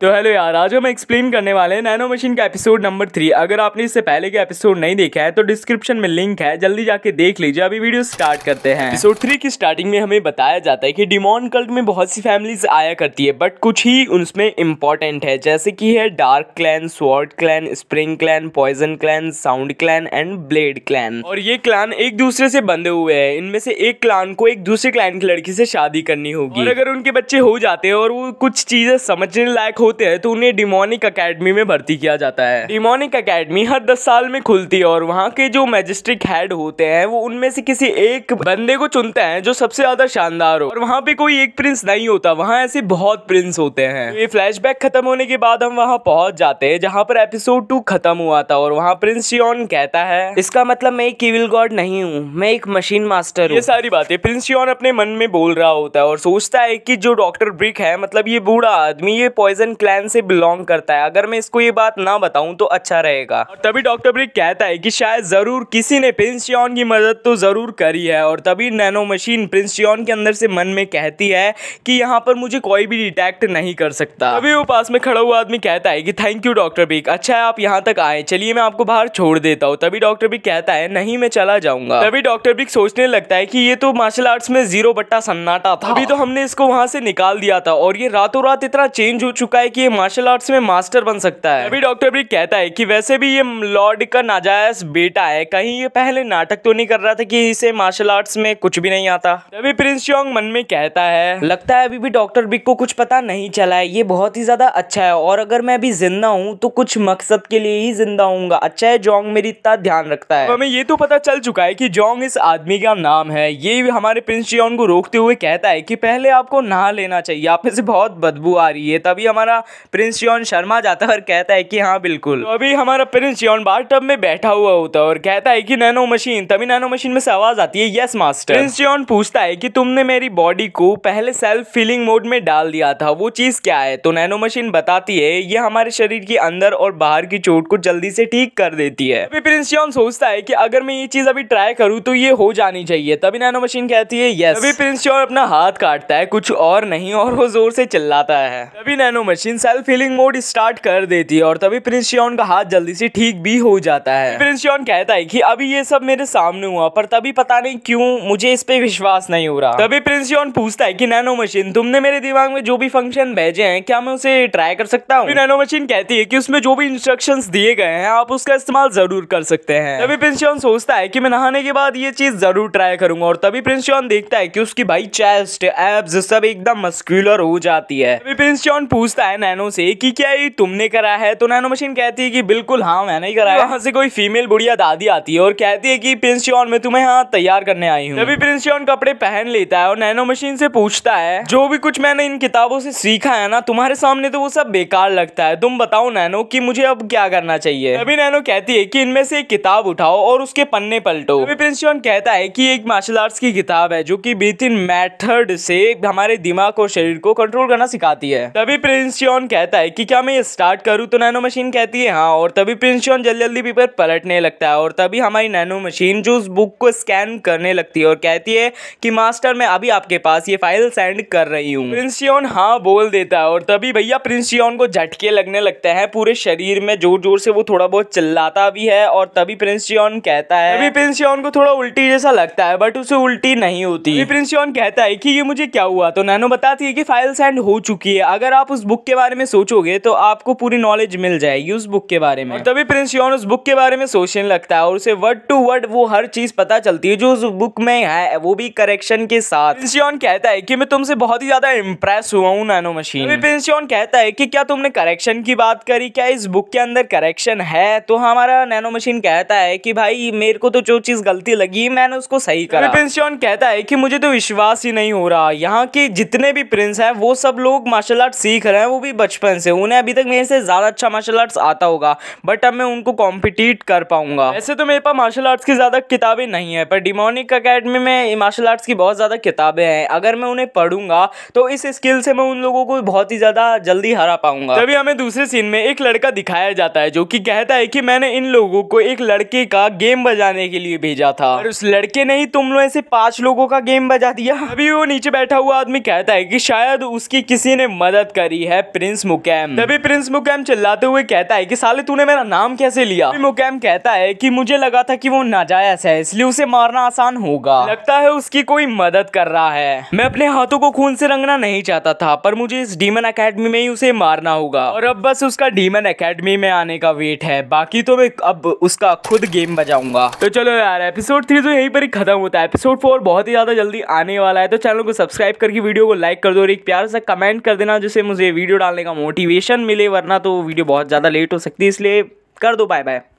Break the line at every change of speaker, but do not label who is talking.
तो हेलो यार आज हम एक्सप्लेन करने वाले हैं नैनो मशीन का एपिसोड नंबर थ्री अगर आपने इससे पहले का एपिसोड नहीं देखा है तो डिस्क्रिप्शन में लिंक है जल्दी जाके देख लीजिए अभी वीडियो स्टार्ट करते हैं एपिसोड थ्री की स्टार्टिंग में हमें बताया जाता है कि डिमॉन कल्ट में बहुत सी फैमिलीज आया करती है बट कुछ ही उसमें इंपॉर्टेंट है जैसे की है dark clan sword clan spring clan poison clan sound clan and blade clan और ये क्लैन एक दूसरे से बंधे हुए हैं इनमें से एक क्लान को एक दूसरे क्लैन की लड़की से शादी करनी होगी और अगर उनके बच्चे हो जाते हैं और वो कुछ चीजें समझने लायक होते हैं तो उन्हें डिमोनिक अकेडमी में भर्ती किया जाता है डिमोनिक अकेडमी हर दस साल में खुलती है और वहाँ के जो मैजिस्ट्रिक हेड होते हैं वो उनमें से किसी एक बंदे को चुनते हैं जो सबसे ज्यादा शानदार हो और वहाँ पे कोई एक प्रिंस नहीं होता वहाँ ऐसे बहुत प्रिंस होते हैं ये फ्लैश खत्म होने के बाद हम वहाँ पहुंच जाते हैं जहाँ पर एपिसोड टू खत्म हुआ था और वहाँ प्रिंस शियन कहता है इसका मतलब मैं एक किविल गॉड नहीं हूँ मैं एक मशीन मास्टर ये सारी बातें प्रिंस शियन अपने मन में बोल रहा होता है और सोचता है कि जो डॉक्टर ब्रिक है मतलब ये बूढ़ा आदमी ये पॉइजन क्लैन से बिलोंग करता है अगर मैं इसको ये बात ना बताऊं तो अच्छा रहेगा और तभी डॉक्टर ब्रिक कहता है कि शायद ज़रूर किसी ने प्रिंस जियॉन की मदद तो ज़रूर करी है और तभी नैनो मशीन प्रिंस जियॉन के अंदर से मन में कहती है कि यहाँ पर मुझे कोई भी डिटेक्ट नहीं कर सकता अभी वो पास में खड़ा हुआ आदमी कहता है कि थैंक यू डॉक्टर ब्रिक अच्छा है आप यहाँ तक आए चलिए मैं आपको बाहर छोड़ देता हूँ तभी डॉक्टर ब्रिक कहता है नहीं मैं चला जाऊंगा तभी डॉक्टर ब्रिक सोचने लगता है कि ये तो मार्शल आर्ट्स में जीरो बट्टा सन्नाटा था हाँ। अभी तो हमने इसको वहाँ से निकाल दिया था और ये रातों रात इतना चेंज हो चुका है है कि ये मार्शल आर्ट्स में मास्टर बन सकता है अभी डॉक्टर ब्रिक कहता है कि वैसे भी ये लॉर्ड का नाजायज बेटा है कहीं ये पहले नाटक तो नहीं कर रहा था कि इसे मार्शल आर्ट्स में कुछ भी नहीं आता तभी प्रिंस चोंग मन में कहता है लगता है अभी भी डॉक्टर ब्रिक को कुछ पता नहीं चला है ये बहुत ही ज्यादा अच्छा है और अगर मैं अभी जिंदा हूँ तो कुछ मकसद के लिए ही जिंदा हूँ अच्छा है जोंग मेरी इतना ध्यान रखता है हमें ये तो पता चल चुका है की जोंग इस आदमी का नाम है ये हमारे प्रिंस चियोन को रोकते हुए कहता है की पहले आपको नहा लेना चाहिए आप में से बहुत बदबू आ रही है तभी हमारा हमारा प्रिंस योन शर्मा जाता है और कहता है कि हाँ बिल्कुल तो अभी हमारा प्रिंस योन बार टब में बैठा हुआ होता है और कहता है कि नैनो मशीन तभी नैनो मशीन में से आवाज़ आती है यस मास्टर प्रिंस योन पूछता है कि तुमने मेरी बॉडी को पहले सेल्फ फीलिंग मोड में डाल दिया था वो चीज़ क्या है तो नैनो मशीन बताती है ये हमारे शरीर के अंदर और बाहर की चोट को जल्दी से ठीक कर देती है अभी प्रिंस योन सोचता है कि अगर मैं ये चीज़ अभी ट्राई करूँ तो ये हो जानी चाहिए तभी नैनो मशीन कहती है यस अभी प्रिंस योन अपना हाथ काटता है कुछ और नहीं और वो जोर से चिल्लाता है तभी nano machine self feeling mode start कर देती है और तभी प्रिंस योन का हाथ जल्दी से ठीक भी हो जाता है प्रिंस योन कहता है कि अभी ये सब मेरे सामने हुआ पर तभी पता नहीं क्यों मुझे इस पे विश्वास नहीं हो रहा तभी प्रिंस योन पूछता है कि नैनो मशीन तुमने मेरे दिमाग में जो भी फंक्शन भेजे हैं क्या मैं उसे ट्राई कर सकता हूँ नैनो मशीन कहती है की उसमें जो भी इंस्ट्रक्शन दिए गए हैं आप उसका इस्तेमाल जरूर कर सकते हैं तभी प्रिंस योन सोचता है की मैं नहाने के बाद ये चीज जरूर ट्राई करूंगा और तभी प्रिंस योन देखता है की उसकी भाई चेस्ट एब्स सब एकदम मस्क्यूलर हो जाती है तभी प्रिंस शियन पूछता है है नैनो से कि क्या ये तुमने करा है तो नैनो मशीन कहती है कि बिल्कुल हाँ मैंने ही कराया वहाँ से कोई फीमेल बुढ़िया दादी आती है और कहती है कि प्रिंसियन में तुम्हें यहाँ तैयार करने आई हूँ तभी प्रिंसियन कपड़े पहन लेता है और नैनो मशीन से पूछता है जो भी कुछ मैंने इन किताबों से सीखा है ना तुम्हारे सामने तो वो सब बेकार लगता है तुम बताओ नैनो की मुझे अब क्या करना चाहिए तभी नैनो कहती है की इनमें से एक किताब उठाओ और उसके पन्ने पलटो तभी प्रिंसियन कहता है की एक मार्शल आर्ट्स की किताब है जो की ब्रीथिंग मैथड से हमारे दिमाग और शरीर को कंट्रोल करना सिखाती है तभी प्रिंस प्रिंसियन कहता है कि क्या मैं ये स्टार्ट करूँ तो नैनो मशीन कहती है हाँ और तभी प्रिंसियन जल्दी जल्दी पेपर पलटने लगता है और तभी हमारी नैनो मशीन जो उस बुक को स्कैन करने लगती है और कहती है कि मास्टर मैं अभी आपके पास ये फाइल सेंड कर रही हूँ प्रिंसियन हाँ बोल देता है और तभी भैया प्रिंसियन को झटके लगने लगते हैं पूरे शरीर में जोर जोर से वो थोड़ा बहुत चिल्लाता भी है और तभी प्रिंसियन कहता है अभी प्रिंसियन को थोड़ा उल्टी जैसा लगता है बट उसे उल्टी नहीं होती प्रिंसियन कहता है कि ये मुझे क्या हुआ तो नैनो बताती है कि फाइल सेंड हो चुकी है अगर आप उस बुक के बारे में सोचोगे तो आपको पूरी नॉलेज मिल जाएगी उस बुक के बारे में तभी प्रिंस योन उस बुक के बारे में सोचने लगता है और उसे वर्ड टू वर्ड वो हर चीज़ पता चलती है जो उस बुक में है वो भी करेक्शन के साथ प्रिंस योन कहता है की मैं तुमसे बहुत ही ज़्यादा इम्प्रेस हुआ हूँ नैनो मशीन प्रिंस योन कहता है की क्या तुमने करेक्शन की बात करी क्या इस बुक के अंदर करेक्शन है तो हमारा नैनो मशीन कहता है की भाई मेरे को तो जो चीज़ गलती लगी मैंने उसको सही करा प्रिंस योन कहता है की मुझे तो विश्वास ही नहीं हो रहा यहाँ के जितने भी प्रिंस हैं वो सब लोग मार्शल आर्ट सीख रहे हैं वो भी बचपन से उन्हें अभी तक मेरे से ज़्यादा अच्छा मार्शल आर्ट्स आता होगा बट अब मैं उनको कॉम्पिटिट कर पाऊंगा ऐसे तो मेरे पास मार्शल आर्ट्स की ज़्यादा किताबें नहीं है पर डिमोनिक अकेडमी में मार्शल आर्ट्स की बहुत ज़्यादा किताबें हैं अगर मैं उन्हें पढ़ूंगा तो इस स्किल से मैं उन लोगों को बहुत ही ज़्यादा जल्दी हरा पाऊंगा तभी हमें दूसरे सीन में एक लड़का दिखाया जाता है जो की कहता है की मैंने इन लोगों को एक लड़के का गेम बजाने के लिए भेजा था और उस लड़के ने ही तुम लोग ऐसे पांच लोगों का गेम बजा दिया अभी वो नीचे बैठा हुआ आदमी कहता है कि शायद उसकी किसी ने मदद करी है प्रिंस मुकैम तभी प्रिंस मुकैम चिल्लाते हुए कहता है कि साले तूने मेरा नाम कैसे लिया मुकैम कहता है कि मुझे लगा था कि वो नाजायज है इसलिए उसे मारना आसान होगा लगता है उसकी कोई मदद कर रहा है मैं अपने हाथों को खून से रंगना नहीं चाहता था पर मुझे इस डीमन अकेडमी में ही उसे मारना होगा और अब बस उसका डीमन अकेडमी में आने का वेट है बाकी तो मैं अब उसका खुद गेम बजाऊंगा तो चलो यार एपिसोड थ्री तो यहीं पर ही खत्म होता है एपिसोड फोर बहुत ही ज्यादा जल्दी आने वाला है तो चैनल को सब्सक्राइब करके वीडियो को लाइक कर दो और एक प्यार से कमेंट कर देना जिससे मुझे वीडियो वीडियो डालने का मोटिवेशन मिले वरना तो वीडियो बहुत ज़्यादा लेट हो सकती है इसलिए कर दो बाय बाय